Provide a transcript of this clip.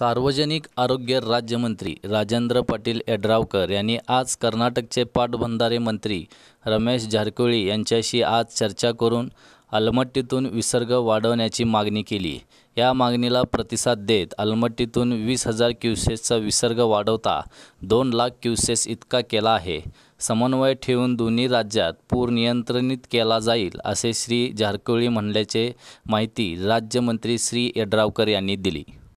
सार्वजनिक आरोग्य राज्यमंत्री राजेंद्र पाटील एड्रावकर यांनी आज कर्नाटकचे पाटबंधारे मंत्री रमेश झारकोळी यांच्याशी आज चर्चा करून अलमट्टीतून विसर्ग वाढवण्याची मागणी केली या मागणीला प्रतिसाद देत अलमट्टीतून वीस हजार क्युसेसचा विसर्ग वाढवता दोन लाख क्युसेस इतका केला आहे समन्वय ठेवून दोन्ही राज्यात पूर नियंत्रणित केला जाईल असे श्री झारकोळी म्हणल्याचे माहिती राज्यमंत्री श्री यड्रावकर यांनी दिली